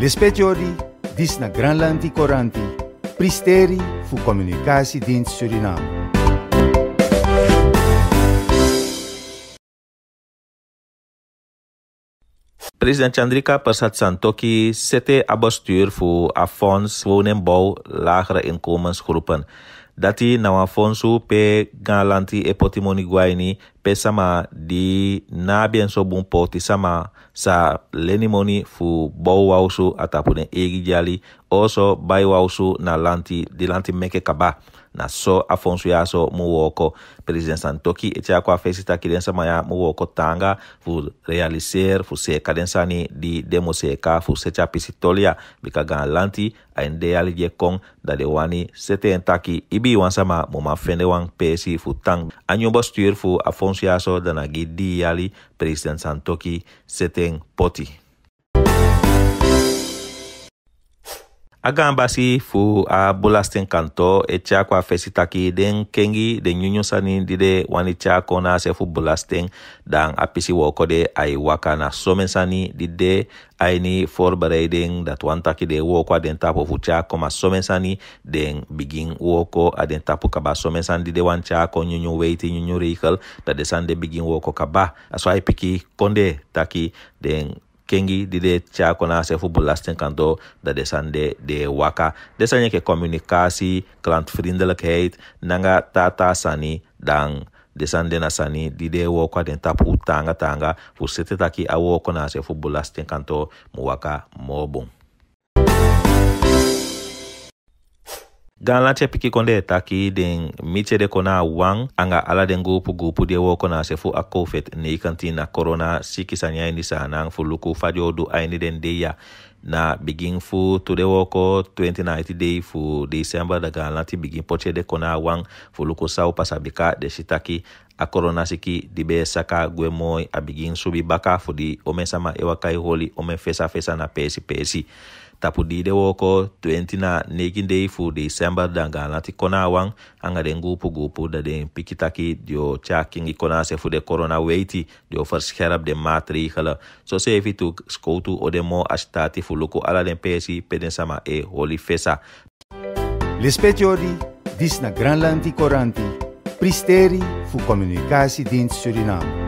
Lespetiori, dis na Granlandi Coranti, Pristeri voor Communicatiedienst Suriname. President Chandrika Persat Santoki zette aan bestuur voor Afons Woningbouw Lagere Inkomensgroepen. Dati nawafonsu pe ganlanti e potimoni gwaini pe sama di nabien so bun poti sama sa leni lenimoni fu bau wausu atapune egi jali oso bai wausu na lanti di lanti meke kaba. na so afonso yaso mu woko president santoki e taki den sama maya mu woko tanga fu realiser fu se sani di demo seka fu se chapisitolia bika gan lanti aende ali je kon dade wani sete entaki ibi wan sama mu ma fende wan pesi fu tang anyombo stuur fu afonso yaso na gi di ali presidence santoki seten poti si fu a bulasten kanto e tya kwa fesi taki den kengi den nyunyo sani dide wani tya kona se fu bulasten dan a pisi de ai waka na somen sani dide a ni forberei den datuan taki de woko a den tapu fu tya koma somen sani den bigin woko a den tapu kaba somen sani dide wan tya kɔ nyunyo weiti nyunyo reikel da san de bigin woko kaba aswa ipiki konde taki den kengi dide cha kona se fu belasting kan do da desan de de waka de je ke communicatie klantvriendelijkheid nanga tata sani dan de na sani dide wo kwa den tapu tanga tanga fu sete taki awo kona se fu belasting kan to mu waka mo Dan la te piki konde taki den mitye de kona wang anga ala den grupu grupu de wo kona se fu a COVID ne ikanti na korona siki sanya ini sa nang fu luku fadyo du aini den deya na begin fu to de woko 2090 day fu December da la ti begin poche de kona wang fu luku sao pasabika de shitaki a corona siki di be saka gwe moi a begin subi baka fu di omen sama ewa kai holi omen fesa fesa na pesi pesi. tapu de woko 20 na negin day fu December danga lati kona wang anga den gupu gupu da den pikitaki dio chaking kona se fu de corona weiti dio verscherp de maatregelen. so se evi tu skoutu odemo astati fu loko ala den pesi peden sama e holi fesa. L'espetiodi dis na Granlandi Coranti, pristeri fu communicatiedienst Suriname.